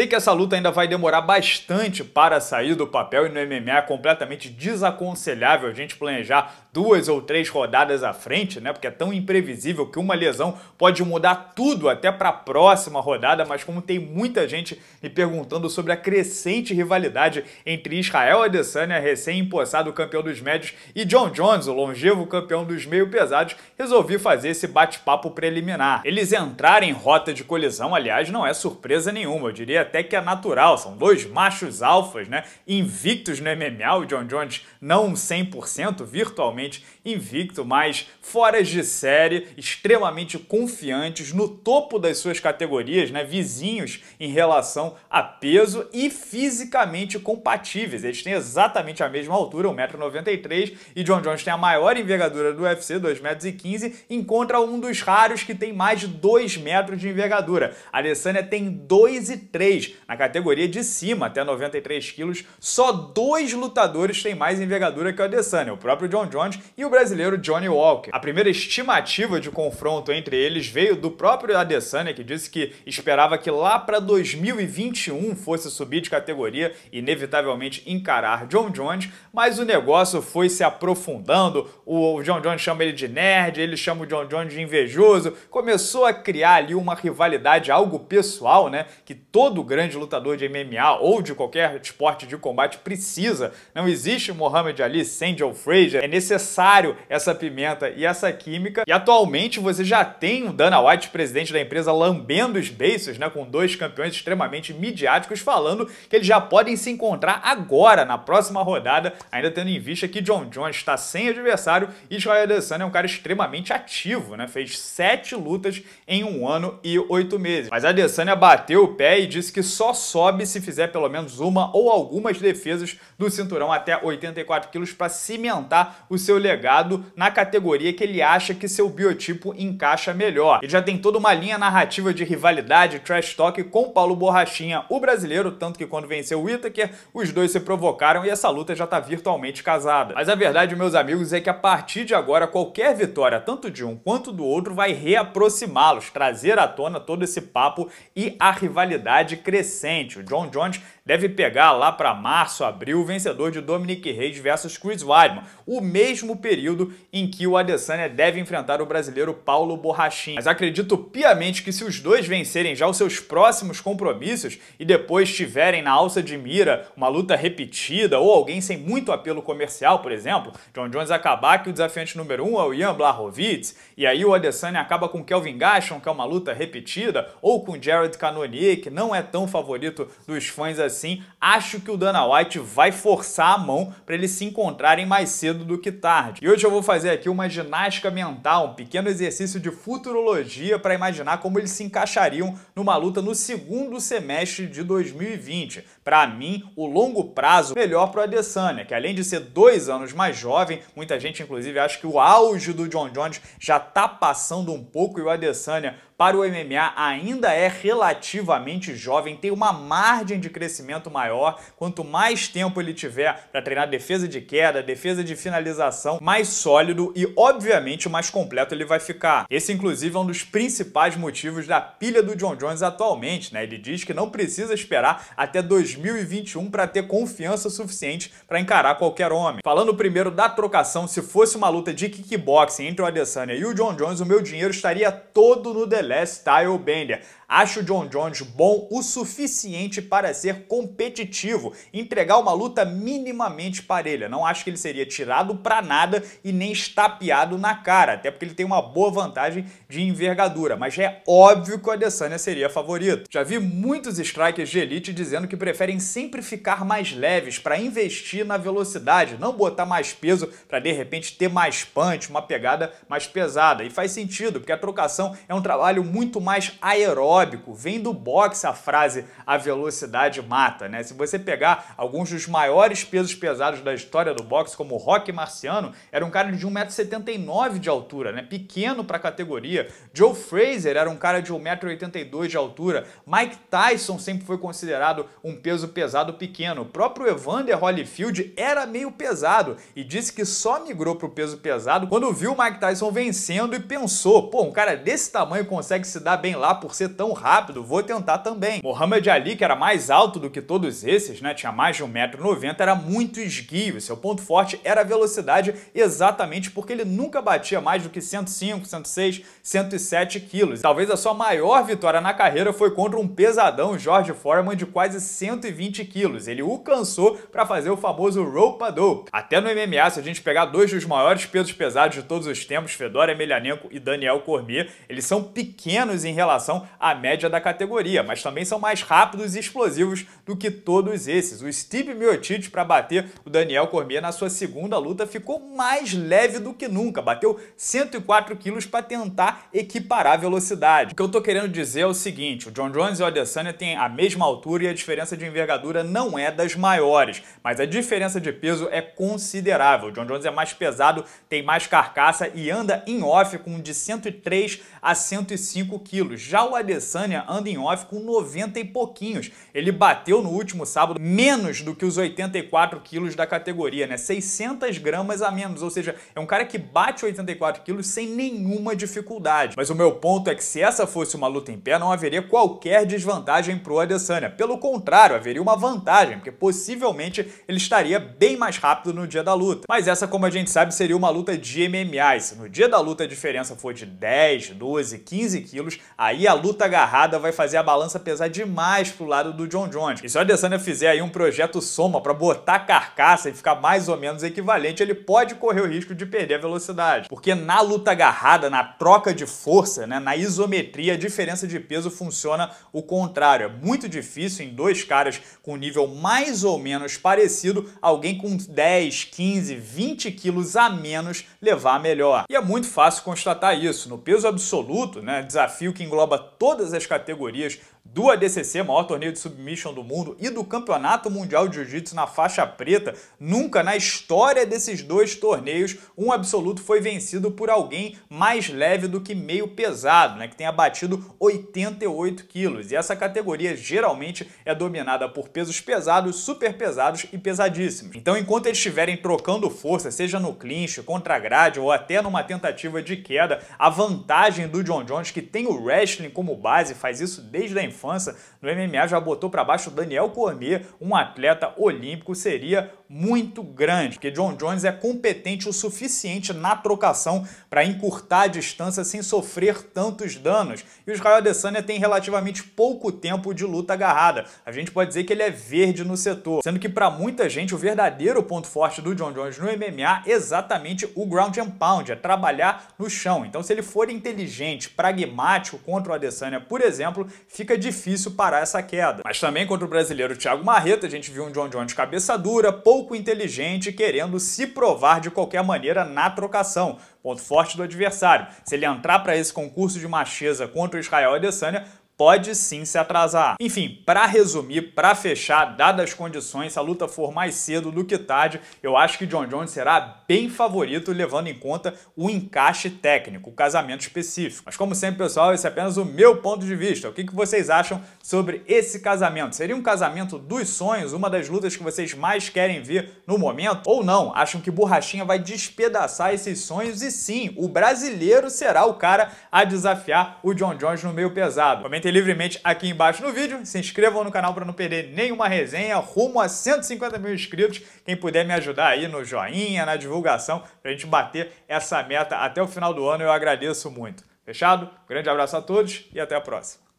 Sei que essa luta ainda vai demorar bastante para sair do papel e no MMA é completamente desaconselhável a gente planejar duas ou três rodadas à frente, né? Porque é tão imprevisível que uma lesão pode mudar tudo até para a próxima rodada, mas como tem muita gente me perguntando sobre a crescente rivalidade entre Israel Adesanya, recém-empossado campeão dos médios, e John Jones, o longevo campeão dos meio-pesados, resolvi fazer esse bate-papo preliminar. Eles entrarem em rota de colisão, aliás, não é surpresa nenhuma, eu diria até que é natural. São dois machos alfas, né? Invictos no MMA, o John Jones não 100%, virtualmente invicto, mas fora de série, extremamente confiantes no topo das suas categorias, né? Vizinhos em relação a peso e fisicamente compatíveis. Eles têm exatamente a mesma altura, 1,93m, e John Jones tem a maior envergadura do UFC, 2,15m, encontra um dos raros que tem mais de 2 metros de envergadura. A Alessandra tem 2,3m na categoria de cima, até 93 quilos, só dois lutadores têm mais envergadura que o Adesanya, o próprio John Jones e o brasileiro Johnny Walker. A primeira estimativa de confronto entre eles veio do próprio Adesanya, que disse que esperava que lá para 2021 fosse subir de categoria e inevitavelmente encarar John Jones, mas o negócio foi se aprofundando, o John Jones chama ele de nerd, ele chama o John Jones de invejoso, começou a criar ali uma rivalidade, algo pessoal, né, que todo grande lutador de MMA ou de qualquer esporte de combate precisa. Não existe Mohamed Ali sem Joe Frazier. É necessário essa pimenta e essa química. E atualmente você já tem o Dana White, presidente da empresa, lambendo os beiços, né, com dois campeões extremamente midiáticos falando que eles já podem se encontrar agora, na próxima rodada, ainda tendo em vista que John Jones está sem adversário e Israel Adesanya é um cara extremamente ativo, né? Fez sete lutas em um ano e oito meses. Mas a Adesanya bateu o pé e disse que que só sobe se fizer pelo menos uma ou algumas defesas do cinturão até 84 quilos para cimentar o seu legado na categoria que ele acha que seu biotipo encaixa melhor. Ele já tem toda uma linha narrativa de rivalidade, trash talk com Paulo Borrachinha, o brasileiro, tanto que quando venceu o Itaker, os dois se provocaram e essa luta já está virtualmente casada. Mas a verdade, meus amigos, é que a partir de agora qualquer vitória, tanto de um quanto do outro, vai reaproximá-los, trazer à tona todo esse papo e a rivalidade crescente. O John Jones deve pegar lá para março, abril, o vencedor de Dominic Reis versus Chris Weidman, o mesmo período em que o Adesanya deve enfrentar o brasileiro Paulo Borrachinha. Mas acredito piamente que se os dois vencerem já os seus próximos compromissos e depois tiverem na alça de mira uma luta repetida ou alguém sem muito apelo comercial, por exemplo, John Jones acabar que o desafiante número um é o Ian Blachowicz, e aí o Adesanya acaba com Kelvin Gaston, que é uma luta repetida, ou com Jared Cannonier, que não é tão favorito dos fãs assim. Acho que o Dana White vai forçar a mão para eles se encontrarem mais cedo do que tarde. E hoje eu vou fazer aqui uma ginástica mental, um pequeno exercício de futurologia para imaginar como eles se encaixariam numa luta no segundo semestre de 2020. Para mim, o longo prazo melhor para o Adesanya, que além de ser dois anos mais jovem, muita gente inclusive acha que o auge do John Jones já está passando um pouco e o Adesanya para o MMA ainda é relativamente jovem, tem uma margem de crescimento maior. Quanto mais tempo ele tiver para treinar defesa de queda, defesa de finalização, mais sólido e, obviamente, mais completo ele vai ficar. Esse, inclusive, é um dos principais motivos da pilha do John Jones atualmente. Né? Ele diz que não precisa esperar até 2021 para ter confiança suficiente para encarar qualquer homem. Falando primeiro da trocação, se fosse uma luta de kickboxing entre o Adesanya e o John Jones, o meu dinheiro estaria todo no delay Style Bender. Acho o John Jones bom o suficiente para ser competitivo, entregar uma luta minimamente parelha. Não acho que ele seria tirado para nada e nem estapeado na cara, até porque ele tem uma boa vantagem de envergadura, mas é óbvio que o Adesanya seria favorito. Já vi muitos strikers de elite dizendo que preferem sempre ficar mais leves para investir na velocidade, não botar mais peso para de repente ter mais punch, uma pegada mais pesada. E faz sentido, porque a trocação é um trabalho trabalho muito mais aeróbico. Vem do boxe a frase a velocidade mata, né? Se você pegar alguns dos maiores pesos pesados da história do boxe, como o Rock Marciano, era um cara de 1,79m de altura, né? Pequeno para a categoria. Joe Fraser era um cara de 1,82m de altura. Mike Tyson sempre foi considerado um peso pesado pequeno. O próprio Evander Holyfield era meio pesado e disse que só migrou para o peso pesado quando viu o Mike Tyson vencendo e pensou, pô, um cara desse tamanho consegue consegue se dar bem lá por ser tão rápido, vou tentar também. Mohamed Ali, que era mais alto do que todos esses, né, tinha mais de 1,90m, era muito esguio. Seu ponto forte era a velocidade, exatamente porque ele nunca batia mais do que 105, 106, 107 quilos. Talvez a sua maior vitória na carreira foi contra um pesadão George Foreman de quase 120 quilos. Ele o cansou para fazer o famoso rope-a-dope. Até no MMA, se a gente pegar dois dos maiores pesos pesados de todos os tempos, Fedor Emelianenko e Daniel Cormier, eles são pequenos pequenos em relação à média da categoria, mas também são mais rápidos e explosivos do que todos esses. O Steve Miotic, para bater o Daniel Cormier na sua segunda luta, ficou mais leve do que nunca, bateu 104 quilos para tentar equiparar a velocidade. O que eu tô querendo dizer é o seguinte, o John Jones e o Adesanya têm a mesma altura e a diferença de envergadura não é das maiores, mas a diferença de peso é considerável. O John Jones é mais pesado, tem mais carcaça e anda em off com de 103 a 105 105 quilos. Já o Adesanya anda em off com 90 e pouquinhos. Ele bateu no último sábado menos do que os 84 quilos da categoria, né? 600 gramas a menos, ou seja, é um cara que bate 84 quilos sem nenhuma dificuldade. Mas o meu ponto é que se essa fosse uma luta em pé, não haveria qualquer desvantagem pro Adesanya. Pelo contrário, haveria uma vantagem, porque possivelmente ele estaria bem mais rápido no dia da luta. Mas essa, como a gente sabe, seria uma luta de MMA. E se no dia da luta a diferença for de 10, 12, 15 15 quilos, aí a luta agarrada vai fazer a balança pesar demais pro lado do John Jones. E se o Adesanya fizer aí um projeto soma para botar a carcaça e ficar mais ou menos equivalente, ele pode correr o risco de perder a velocidade. Porque na luta agarrada, na troca de força, né, na isometria, a diferença de peso funciona o contrário. É muito difícil em dois caras com nível mais ou menos parecido, alguém com 10, 15, 20 quilos a menos levar melhor. E é muito fácil constatar isso. No peso absoluto, né, desafio que engloba todas as categorias do ADCC, maior torneio de submission do mundo, e do Campeonato Mundial de Jiu-Jitsu na faixa preta, nunca na história desses dois torneios um absoluto foi vencido por alguém mais leve do que meio pesado, né, que tenha batido 88 quilos. E essa categoria geralmente é dominada por pesos pesados, super pesados e pesadíssimos. Então, enquanto eles estiverem trocando força, seja no clinch, contra grade ou até numa tentativa de queda, a vantagem do John Jones, que tem o wrestling como base, faz isso desde a infância, infância no MMA já botou para baixo Daniel Cormier, um atleta olímpico, seria muito grande, porque John Jones é competente o suficiente na trocação para encurtar a distância sem sofrer tantos danos. E o Israel Adesanya tem relativamente pouco tempo de luta agarrada. A gente pode dizer que ele é verde no setor, sendo que para muita gente o verdadeiro ponto forte do John Jones no MMA é exatamente o ground and pound, é trabalhar no chão. Então se ele for inteligente, pragmático contra o Adesanya, por exemplo, fica difícil parar essa queda. Mas também contra o brasileiro Thiago Marreta, a gente viu um John Jones cabeça dura, pouco pouco inteligente, querendo se provar de qualquer maneira na trocação. Ponto forte do adversário. Se ele entrar para esse concurso de macheza contra o Israel Adesanya, pode sim se atrasar. Enfim, para resumir, para fechar, dadas as condições, se a luta for mais cedo do que tarde, eu acho que John Jones será bem favorito, levando em conta o encaixe técnico, o casamento específico. Mas como sempre, pessoal, esse é apenas o meu ponto de vista. O que vocês acham sobre esse casamento? Seria um casamento dos sonhos, uma das lutas que vocês mais querem ver no momento? Ou não? Acham que Borrachinha vai despedaçar esses sonhos? E sim, o brasileiro será o cara a desafiar o John Jones no meio pesado livremente aqui embaixo no vídeo. Se inscrevam no canal para não perder nenhuma resenha. Rumo a 150 mil inscritos. Quem puder me ajudar aí no joinha, na divulgação, para a gente bater essa meta até o final do ano, eu agradeço muito. Fechado? Grande abraço a todos e até a próxima.